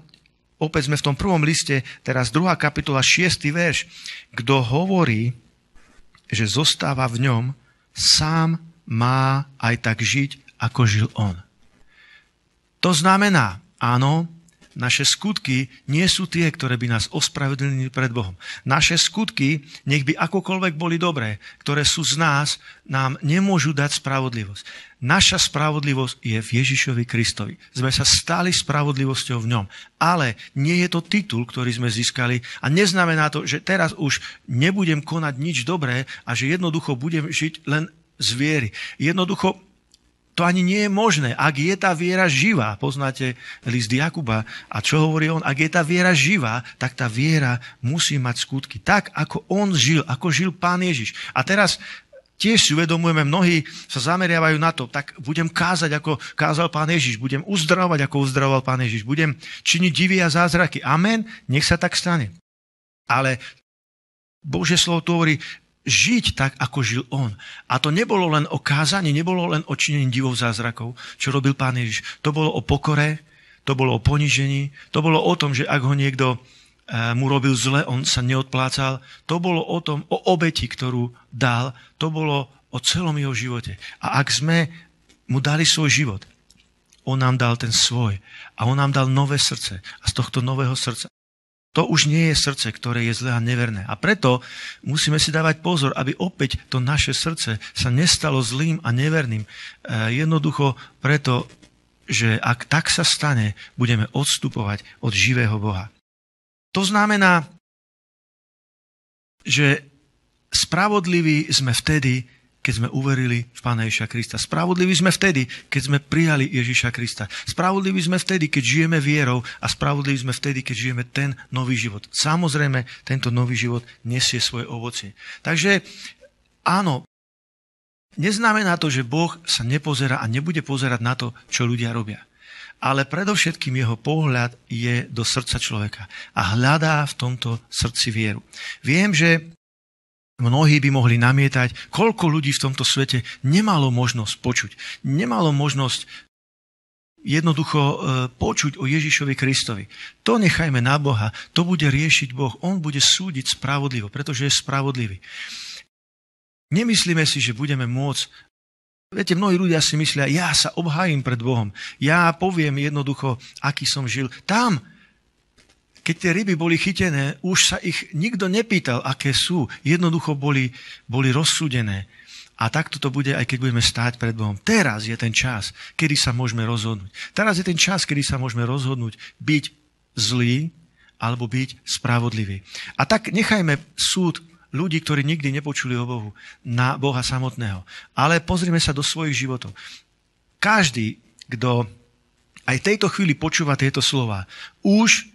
opäť sme v tom prvom liste, teraz 2. kapitola 6. verš. Kto hovorí, že zostáva v ňom, sám má aj tak žiť, ako žil on. To znamená, áno, naše skutky nie sú tie, ktoré by nás ospravedlnili pred Bohom. Naše skutky, nech by akokoľvek boli dobré, ktoré sú z nás, nám nemôžu dať spravodlivosť. Naša spravodlivosť je v Ježišovi Kristovi. Sme sa stali spravodlivosťou v ňom. Ale nie je to titul, ktorý sme získali a neznamená to, že teraz už nebudem konať nič dobré a že jednoducho budem žiť len z viery. Jednoducho to ani nie je možné. Ak je tá viera živá, poznáte list Jakuba, a čo hovorí on, ak je tá viera živá, tak tá viera musí mať skutky. Tak, ako on žil, ako žil pán Ježiš. A teraz tiež si uvedomujeme, mnohí sa zameriavajú na to, tak budem kázať, ako kázal pán Ježiš, budem uzdravovať, ako uzdravoval pán Ježiš, budem činiť divy a zázraky. Amen, nech sa tak stane. Ale Bože slovo tu hovorí, žiť tak, ako žil on. A to nebolo len o kázaní, nebolo len o činení divov zázrakov, čo robil pán Ježiš. To bolo o pokore, to bolo o ponižení, to bolo o tom, že ak ho niekto e, mu robil zle, on sa neodplácal. To bolo o tom, o obeti, ktorú dal. To bolo o celom jeho živote. A ak sme mu dali svoj život, on nám dal ten svoj a on nám dal nové srdce. A z tohto nového srdca to už nie je srdce, ktoré je zlé a neverné. A preto musíme si dávať pozor, aby opäť to naše srdce sa nestalo zlým a neverným. E, jednoducho preto, že ak tak sa stane, budeme odstupovať od živého Boha. To znamená, že spravodliví sme vtedy, keď sme uverili v Pána Ježiša Krista. Spravodliví sme vtedy, keď sme prijali Ježiša Krista. Spravodliví sme vtedy, keď žijeme vierou a spravodliví sme vtedy, keď žijeme ten nový život. Samozrejme, tento nový život nesie svoje ovocie. Takže áno, neznamená to, že Boh sa nepozerá a nebude pozerať na to, čo ľudia robia. Ale predovšetkým jeho pohľad je do srdca človeka a hľadá v tomto srdci vieru. Viem, že Mnohí by mohli namietať, koľko ľudí v tomto svete nemalo možnosť počuť, nemalo možnosť jednoducho e, počuť o Ježišovi Kristovi. To nechajme na Boha, to bude riešiť Boh, On bude súdiť spravodlivo, pretože je spravodlivý. Nemyslíme si, že budeme môcť Viete, mnohí ľudia si myslia, ja sa obhajím pred Bohom, ja poviem jednoducho, aký som žil. Tam keď tie ryby boli chytené, už sa ich nikto nepýtal, aké sú. Jednoducho boli, boli rozsúdené. A takto to bude, aj keď budeme stáť pred Bohom. Teraz je ten čas, kedy sa môžeme rozhodnúť. Teraz je ten čas, kedy sa môžeme rozhodnúť byť zlý alebo byť spravodlivý. A tak nechajme súd ľudí, ktorí nikdy nepočuli o Bohu, na Boha samotného. Ale pozrime sa do svojich životov. Každý, kto aj v tejto chvíli počúva tieto slova, už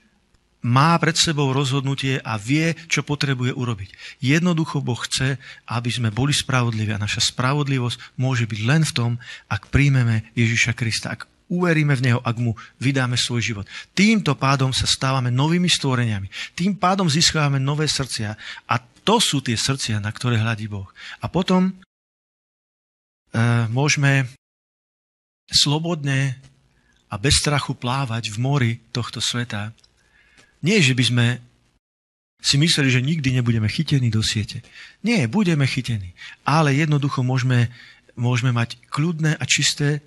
má pred sebou rozhodnutie a vie, čo potrebuje urobiť. Jednoducho Boh chce, aby sme boli spravodliví a naša spravodlivosť môže byť len v tom, ak príjmeme Ježiša Krista, ak uveríme v Neho, ak mu vydáme svoj život. Týmto pádom sa stávame novými stvoreniami. Tým pádom získavame nové srdcia a to sú tie srdcia, na ktoré hľadí Boh. A potom e, môžeme slobodne a bez strachu plávať v mori tohto sveta, nie, že by sme si mysleli, že nikdy nebudeme chytení do siete. Nie, budeme chytení. Ale jednoducho môžeme, môžeme mať kľudné a čisté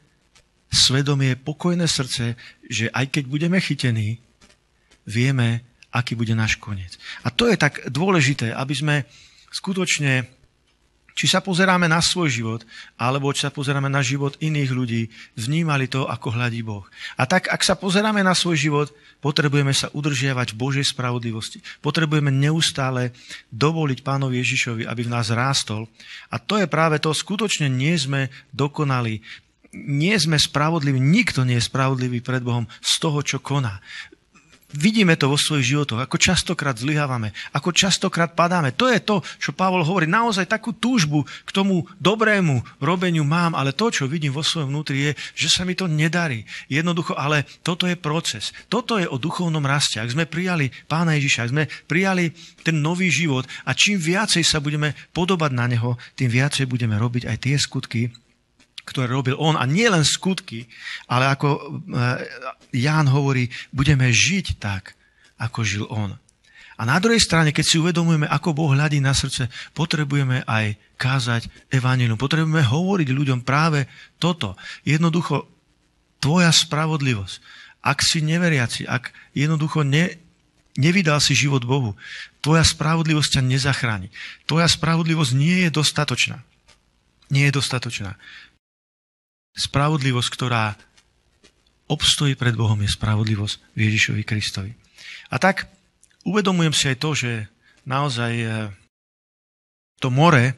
svedomie, pokojné srdce, že aj keď budeme chytení, vieme, aký bude náš koniec. A to je tak dôležité, aby sme skutočne či sa pozeráme na svoj život, alebo či sa pozeráme na život iných ľudí, vnímali to, ako hľadí Boh. A tak, ak sa pozeráme na svoj život, potrebujeme sa udržiavať v Božej spravodlivosti. Potrebujeme neustále dovoliť pánovi Ježišovi, aby v nás rástol. A to je práve to, skutočne nie sme dokonali nie sme spravodliví, nikto nie je spravodlivý pred Bohom z toho, čo koná. Vidíme to vo svojich životoch, ako častokrát zlyhávame, ako častokrát padáme. To je to, čo Pavol hovorí. Naozaj takú túžbu k tomu dobrému robeniu mám, ale to, čo vidím vo svojom vnútri, je, že sa mi to nedarí. Jednoducho, ale toto je proces. Toto je o duchovnom raste. Ak sme prijali Pána Ježiša, ak sme prijali ten nový život a čím viacej sa budeme podobať na Neho, tým viacej budeme robiť aj tie skutky, ktoré robil on. A nie len skutky, ale ako eh, Ján hovorí, budeme žiť tak, ako žil on. A na druhej strane, keď si uvedomujeme, ako Boh hľadí na srdce, potrebujeme aj kázať evanilu. Potrebujeme hovoriť ľuďom práve toto. Jednoducho, tvoja spravodlivosť. Ak si neveriaci, ak jednoducho ne, nevydal si život Bohu, tvoja spravodlivosť ťa nezachráni. Tvoja spravodlivosť nie je dostatočná. Nie je dostatočná. Spravodlivosť, ktorá obstojí pred Bohom, je spravodlivosť v Ježišovi Kristovi. A tak uvedomujem si aj to, že naozaj eh, to more,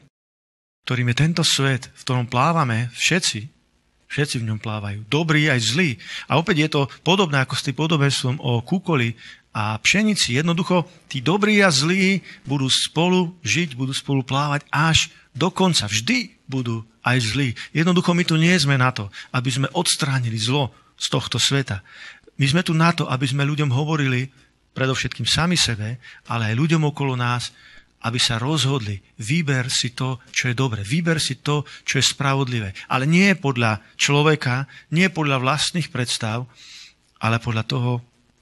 ktorým je tento svet, v ktorom plávame všetci, všetci v ňom plávajú, dobrí aj zlí. A opäť je to podobné ako s tým podobenstvom o kúkoli a pšenici. Jednoducho, tí dobrí a zlí budú spolu žiť, budú spolu plávať až do konca. Vždy budú aj zlí. Jednoducho, my tu nie sme na to, aby sme odstránili zlo z tohto sveta. My sme tu na to, aby sme ľuďom hovorili, predovšetkým sami sebe, ale aj ľuďom okolo nás, aby sa rozhodli, vyber si to, čo je dobre, vyber si to, čo je spravodlivé. Ale nie podľa človeka, nie podľa vlastných predstav, ale podľa toho,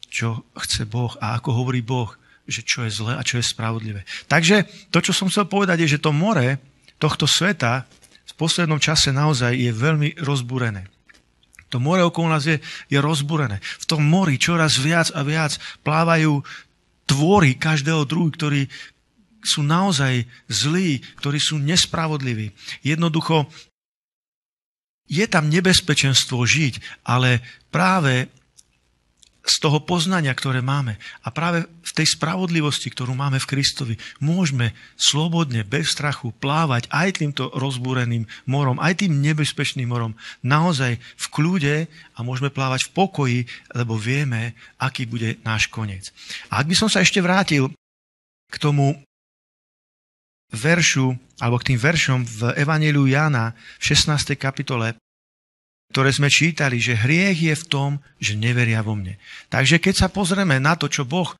čo chce Boh a ako hovorí Boh, že čo je zlé a čo je spravodlivé. Takže to, čo som chcel povedať, je, že to more tohto sveta v poslednom čase naozaj je veľmi rozbúrené. To more okolo nás je, je rozbúrené. V tom mori čoraz viac a viac plávajú tvory každého druhu, ktorí sú naozaj zlí, ktorí sú nespravodliví. Jednoducho je tam nebezpečenstvo žiť, ale práve z toho poznania, ktoré máme. A práve v tej spravodlivosti, ktorú máme v Kristovi, môžeme slobodne, bez strachu plávať aj týmto rozbúreným morom, aj tým nebezpečným morom. Naozaj v kľude a môžeme plávať v pokoji, lebo vieme, aký bude náš koniec. A ak by som sa ešte vrátil k tomu veršu, alebo k tým veršom v Evangeliu Jana v 16. kapitole, ktoré sme čítali, že hriech je v tom, že neveria vo mne. Takže keď sa pozrieme na to, čo Boh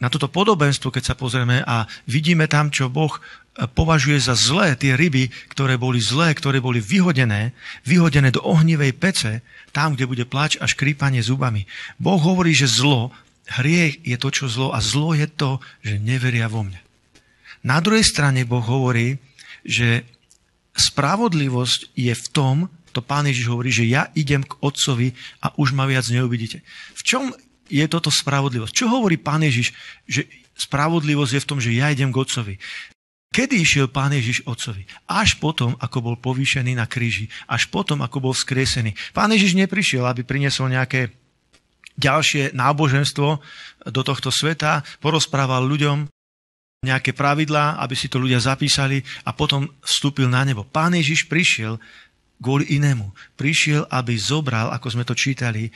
na toto podobenstvo, keď sa pozrieme a vidíme tam, čo Boh e, považuje za zlé, tie ryby, ktoré boli zlé, ktoré boli vyhodené, vyhodené do ohnivej pece, tam, kde bude plač a škrípanie zubami. Boh hovorí, že zlo, hriech je to, čo zlo a zlo je to, že neveria vo mne. Na druhej strane Boh hovorí, že spravodlivosť je v tom, to pán Ježiš hovorí, že ja idem k otcovi a už ma viac neuvidíte. V čom je toto spravodlivosť? Čo hovorí pán Ježiš, že spravodlivosť je v tom, že ja idem k otcovi? Kedy išiel pán Ježiš otcovi? Až potom, ako bol povýšený na kríži. Až potom, ako bol vzkriesený. Pán Ježiš neprišiel, aby priniesol nejaké ďalšie náboženstvo do tohto sveta, porozprával ľuďom, nejaké pravidlá, aby si to ľudia zapísali a potom vstúpil na nebo. Pán Ježiš prišiel kvôli inému. Prišiel, aby zobral, ako sme to čítali,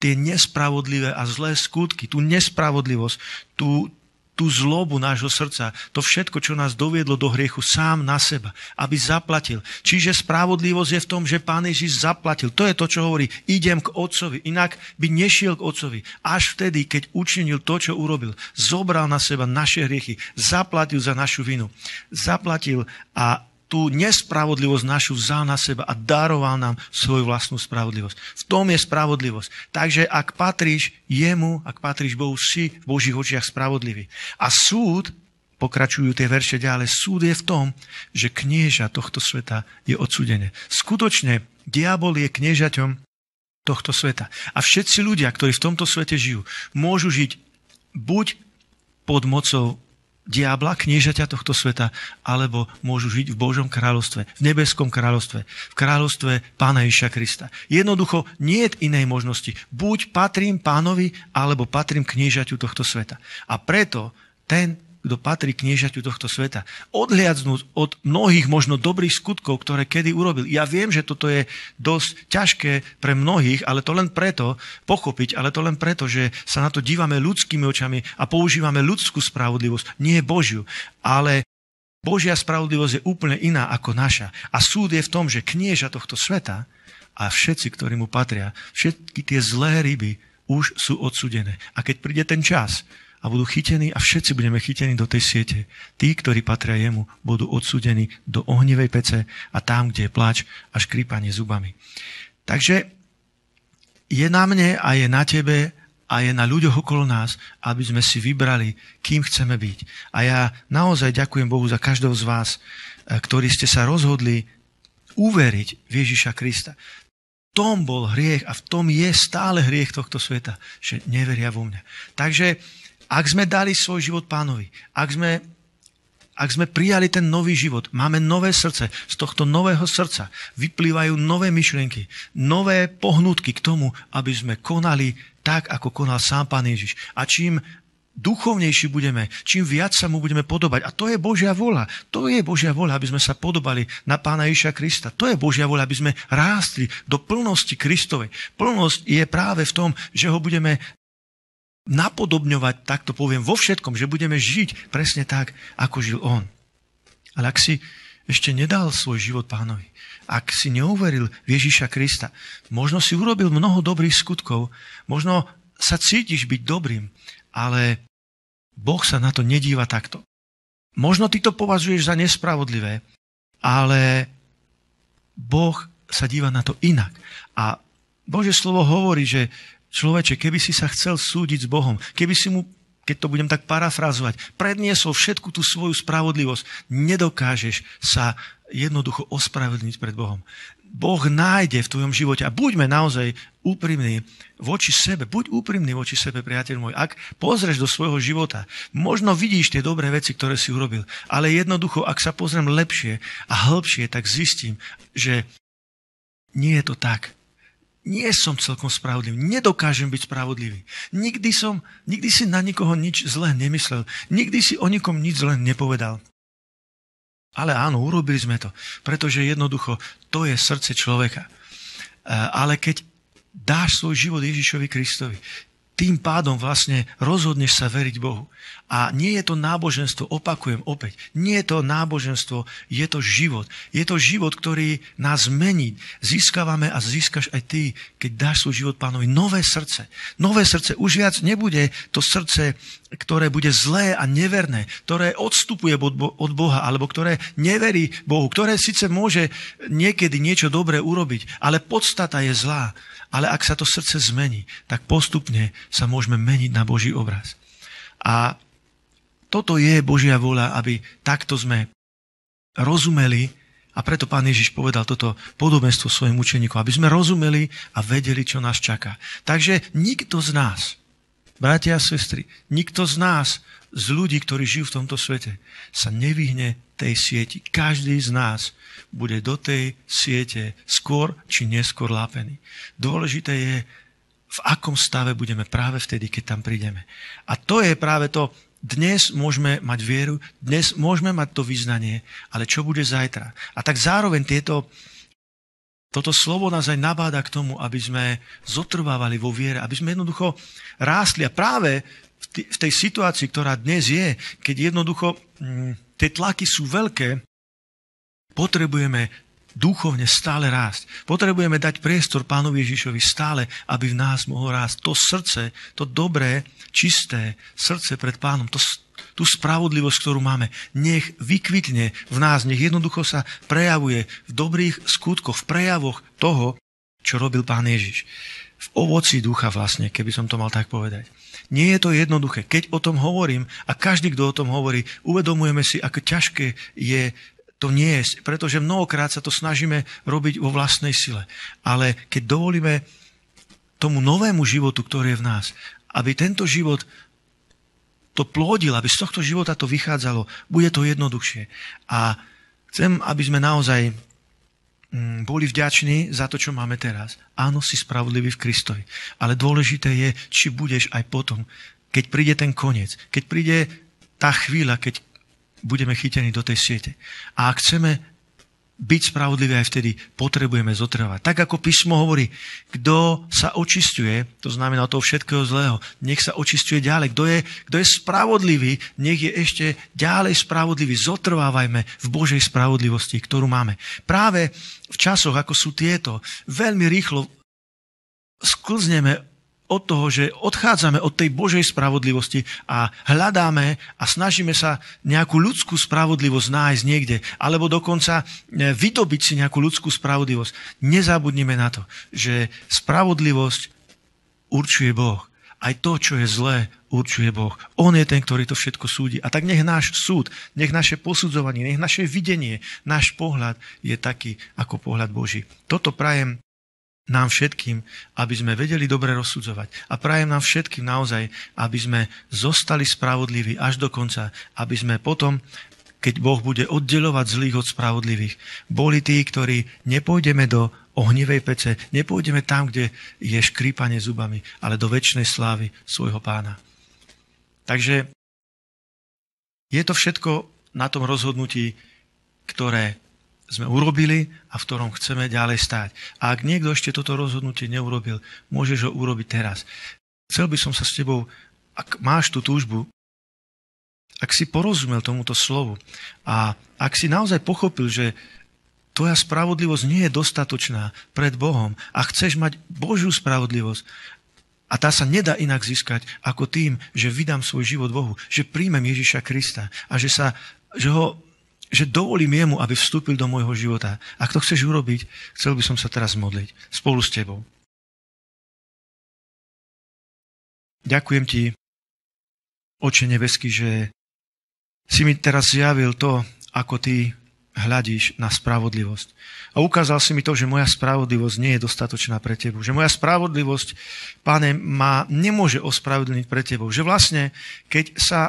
tie nespravodlivé a zlé skutky, tú nespravodlivosť, tú, tú zlobu nášho srdca, to všetko, čo nás doviedlo do hriechu sám na seba, aby zaplatil. Čiže spravodlivosť je v tom, že Pán Ježiš zaplatil. To je to, čo hovorí, idem k Otcovi, inak by nešiel k Otcovi. Až vtedy, keď učinil to, čo urobil, zobral na seba naše hriechy, zaplatil za našu vinu, zaplatil a tú nespravodlivosť našu vzal na seba a daroval nám svoju vlastnú spravodlivosť. V tom je spravodlivosť. Takže ak patríš jemu, ak patríš Bohu, si v Božích očiach spravodlivý. A súd, pokračujú tie verše ďalej, súd je v tom, že knieža tohto sveta je odsudené. Skutočne, diabol je kniežaťom tohto sveta. A všetci ľudia, ktorí v tomto svete žijú, môžu žiť buď pod mocou diabla, kniežaťa tohto sveta, alebo môžu žiť v Božom kráľovstve, v nebeskom kráľovstve, v kráľovstve Pána Ježiša Krista. Jednoducho nie je inej možnosti. Buď patrím pánovi, alebo patrím kniežaťu tohto sveta. A preto ten kto patrí kniežaťu tohto sveta. Odhliadnúť od mnohých možno dobrých skutkov, ktoré kedy urobil. Ja viem, že toto je dosť ťažké pre mnohých, ale to len preto pochopiť, ale to len preto, že sa na to dívame ľudskými očami a používame ľudskú spravodlivosť, nie Božiu. Ale Božia spravodlivosť je úplne iná ako naša. A súd je v tom, že knieža tohto sveta a všetci, ktorí mu patria, všetky tie zlé ryby už sú odsudené. A keď príde ten čas, a budú chytení a všetci budeme chytení do tej siete. Tí, ktorí patria jemu, budú odsúdení do ohnivej pece a tam, kde je pláč a škrípanie zubami. Takže je na mne a je na tebe a je na ľuďoch okolo nás, aby sme si vybrali, kým chceme byť. A ja naozaj ďakujem Bohu za každého z vás, eh, ktorí ste sa rozhodli uveriť v Ježiša Krista tom bol hriech a v tom je stále hriech tohto sveta, že neveria vo mňa. Takže ak sme dali svoj život pánovi, ak sme, ak sme prijali ten nový život, máme nové srdce, z tohto nového srdca vyplývajú nové myšlienky, nové pohnutky k tomu, aby sme konali tak, ako konal sám Pán Ježiš. A čím duchovnejší budeme, čím viac sa mu budeme podobať. A to je Božia vola. To je Božia vola, aby sme sa podobali na Pána Iša Krista. To je Božia vola, aby sme rástli do plnosti Kristovej. Plnosť je práve v tom, že ho budeme napodobňovať, tak to poviem, vo všetkom, že budeme žiť presne tak, ako žil on. Ale ak si ešte nedal svoj život pánovi, ak si neuveril v Ježíša Krista, možno si urobil mnoho dobrých skutkov, možno sa cítiš byť dobrým, ale Boh sa na to nedíva takto. Možno ty to považuješ za nespravodlivé, ale Boh sa díva na to inak. A Bože slovo hovorí, že Človeče, keby si sa chcel súdiť s Bohom, keby si mu keď to budem tak parafrazovať, predniesol všetku tú svoju spravodlivosť, nedokážeš sa jednoducho ospravedlniť pred Bohom. Boh nájde v tvojom živote a buďme naozaj úprimní voči sebe. Buď úprimný voči sebe, priateľ môj. Ak pozrieš do svojho života, možno vidíš tie dobré veci, ktoré si urobil, ale jednoducho, ak sa pozriem lepšie a hĺbšie, tak zistím, že nie je to tak nie som celkom spravodlivý, nedokážem byť spravodlivý. Nikdy, som, nikdy si na nikoho nič zlé nemyslel, nikdy si o nikom nič zlé nepovedal. Ale áno, urobili sme to, pretože jednoducho to je srdce človeka. E, ale keď dáš svoj život Ježišovi Kristovi, tým pádom vlastne rozhodneš sa veriť Bohu. A nie je to náboženstvo, opakujem opäť, nie je to náboženstvo, je to život. Je to život, ktorý nás mení. Získavame a získaš aj ty, keď dáš svoj život pánovi. Nové srdce. Nové srdce. Už viac nebude to srdce ktoré bude zlé a neverné, ktoré odstupuje od Boha, alebo ktoré neverí Bohu, ktoré síce môže niekedy niečo dobré urobiť, ale podstata je zlá. Ale ak sa to srdce zmení, tak postupne sa môžeme meniť na Boží obraz. A toto je Božia vola, aby takto sme rozumeli a preto pán Ježiš povedal toto podobenstvo svojim učeníkom, aby sme rozumeli a vedeli, čo nás čaká. Takže nikto z nás Bratia a sestry, nikto z nás, z ľudí, ktorí žijú v tomto svete, sa nevyhne tej sieti. Každý z nás bude do tej siete skôr či neskôr lápený. Dôležité je, v akom stave budeme práve vtedy, keď tam prídeme. A to je práve to, dnes môžeme mať vieru, dnes môžeme mať to vyznanie, ale čo bude zajtra? A tak zároveň tieto, toto slovo nás aj nabáda k tomu, aby sme zotrvávali vo viere, aby sme jednoducho rástli. A práve v tej situácii, ktorá dnes je, keď jednoducho mm, tie tlaky sú veľké, potrebujeme duchovne stále rásť. Potrebujeme dať priestor Pánovi Ježišovi stále, aby v nás mohol rásť to srdce, to dobré, čisté srdce pred Pánom, to, tú spravodlivosť, ktorú máme, nech vykvitne v nás, nech jednoducho sa prejavuje v dobrých skutkoch, v prejavoch toho, čo robil pán Ježiš. V ovoci ducha vlastne, keby som to mal tak povedať. Nie je to jednoduché. Keď o tom hovorím a každý, kto o tom hovorí, uvedomujeme si, ako ťažké je to je, pretože mnohokrát sa to snažíme robiť vo vlastnej sile. Ale keď dovolíme tomu novému životu, ktorý je v nás, aby tento život to plodil, aby z tohto života to vychádzalo. Bude to jednoduchšie. A chcem, aby sme naozaj mm, boli vďační za to, čo máme teraz. Áno, si spravodlivý v Kristovi. Ale dôležité je, či budeš aj potom, keď príde ten koniec, keď príde tá chvíľa, keď budeme chytení do tej siete. A ak chceme byť spravodlivý aj vtedy potrebujeme zotrvať. Tak ako písmo hovorí, kto sa očistuje, to znamená toho všetkého zlého, nech sa očistuje ďalej. Kto je, kto je spravodlivý, nech je ešte ďalej spravodlivý. Zotrvávajme v Božej spravodlivosti, ktorú máme. Práve v časoch, ako sú tieto, veľmi rýchlo sklzneme od toho, že odchádzame od tej Božej spravodlivosti a hľadáme a snažíme sa nejakú ľudskú spravodlivosť nájsť niekde, alebo dokonca e, vydobiť si nejakú ľudskú spravodlivosť. Nezabudnime na to, že spravodlivosť určuje Boh. Aj to, čo je zlé, určuje Boh. On je ten, ktorý to všetko súdi. A tak nech náš súd, nech naše posudzovanie, nech naše videnie, náš pohľad je taký ako pohľad Boží. Toto prajem nám všetkým, aby sme vedeli dobre rozsudzovať. A prajem nám všetkým naozaj, aby sme zostali spravodliví až do konca, aby sme potom, keď Boh bude oddelovať zlých od spravodlivých, boli tí, ktorí nepôjdeme do ohnivej pece, nepôjdeme tam, kde je škrípanie zubami, ale do väčšnej slávy svojho pána. Takže je to všetko na tom rozhodnutí, ktoré sme urobili a v ktorom chceme ďalej stáť. A ak niekto ešte toto rozhodnutie neurobil, môžeš ho urobiť teraz. Chcel by som sa s tebou, ak máš tú túžbu, ak si porozumel tomuto slovu a ak si naozaj pochopil, že tvoja spravodlivosť nie je dostatočná pred Bohom a chceš mať Božiu spravodlivosť, a tá sa nedá inak získať ako tým, že vydám svoj život Bohu, že príjmem Ježiša Krista a že, sa, že ho že dovolím jemu, aby vstúpil do môjho života. Ak to chceš urobiť, chcel by som sa teraz modliť spolu s tebou. Ďakujem ti, Oče nebeský, že si mi teraz zjavil to, ako ty hľadíš na spravodlivosť. A ukázal si mi to, že moja spravodlivosť nie je dostatočná pre tebu. Že moja spravodlivosť, páne, ma nemôže ospravedlniť pre tebou. Že vlastne, keď sa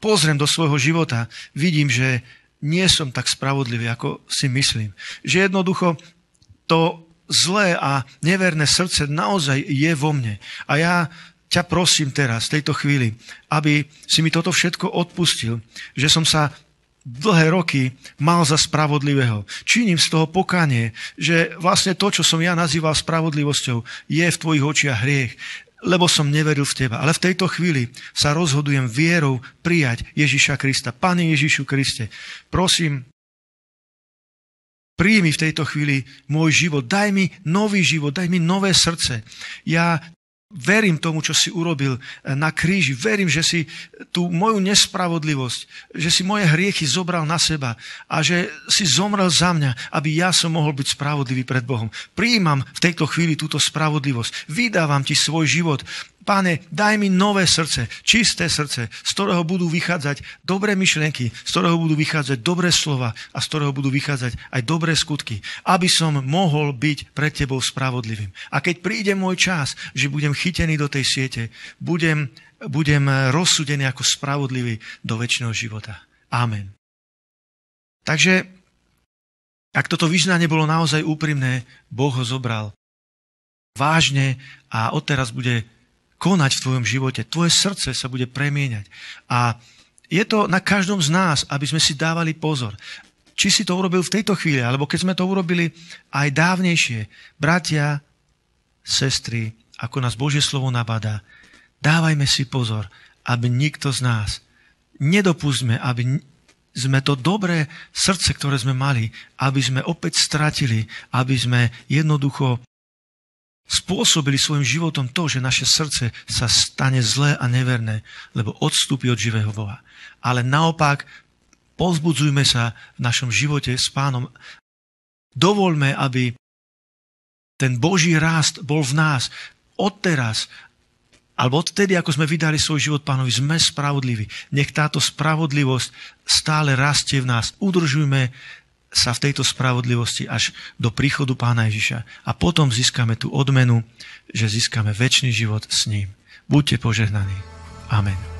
pozriem do svojho života, vidím, že nie som tak spravodlivý, ako si myslím. Že jednoducho to zlé a neverné srdce naozaj je vo mne. A ja ťa prosím teraz, v tejto chvíli, aby si mi toto všetko odpustil, že som sa dlhé roky mal za spravodlivého. Činím z toho pokanie, že vlastne to, čo som ja nazýval spravodlivosťou, je v tvojich očiach hriech lebo som neveril v teba. Ale v tejto chvíli sa rozhodujem vierou prijať Ježiša Krista. Pane Ježišu Kriste, prosím, príjmi v tejto chvíli môj život, daj mi nový život, daj mi nové srdce. Ja verím tomu, čo si urobil eh, na kríži. Verím, že si eh, tú moju nespravodlivosť, že si moje hriechy zobral na seba a že si zomrel za mňa, aby ja som mohol byť spravodlivý pred Bohom. Prijímam v tejto chvíli túto spravodlivosť. Vydávam ti svoj život Pane, daj mi nové srdce, čisté srdce, z ktorého budú vychádzať dobré myšlienky, z ktorého budú vychádzať dobré slova a z ktorého budú vychádzať aj dobré skutky, aby som mohol byť pred tebou spravodlivým. A keď príde môj čas, že budem chytený do tej siete, budem, budem rozsudený ako spravodlivý do väčšného života. Amen. Takže, ak toto vyznanie bolo naozaj úprimné, Boh ho zobral vážne a odteraz bude konať v tvojom živote. Tvoje srdce sa bude premieňať. A je to na každom z nás, aby sme si dávali pozor. Či si to urobil v tejto chvíli, alebo keď sme to urobili aj dávnejšie. Bratia, sestry, ako nás Božie slovo nabadá, dávajme si pozor, aby nikto z nás nedopustme, aby sme to dobré srdce, ktoré sme mali, aby sme opäť stratili, aby sme jednoducho spôsobili svojim životom to, že naše srdce sa stane zlé a neverné, lebo odstúpi od živého Boha. Ale naopak, pozbudzujme sa v našom živote s pánom. Dovolme, aby ten Boží rást bol v nás odteraz, alebo odtedy, ako sme vydali svoj život pánovi, sme spravodliví. Nech táto spravodlivosť stále rastie v nás. Udržujme sa v tejto spravodlivosti až do príchodu Pána Ježiša a potom získame tú odmenu, že získame väčší život s ním. Buďte požehnaní. Amen.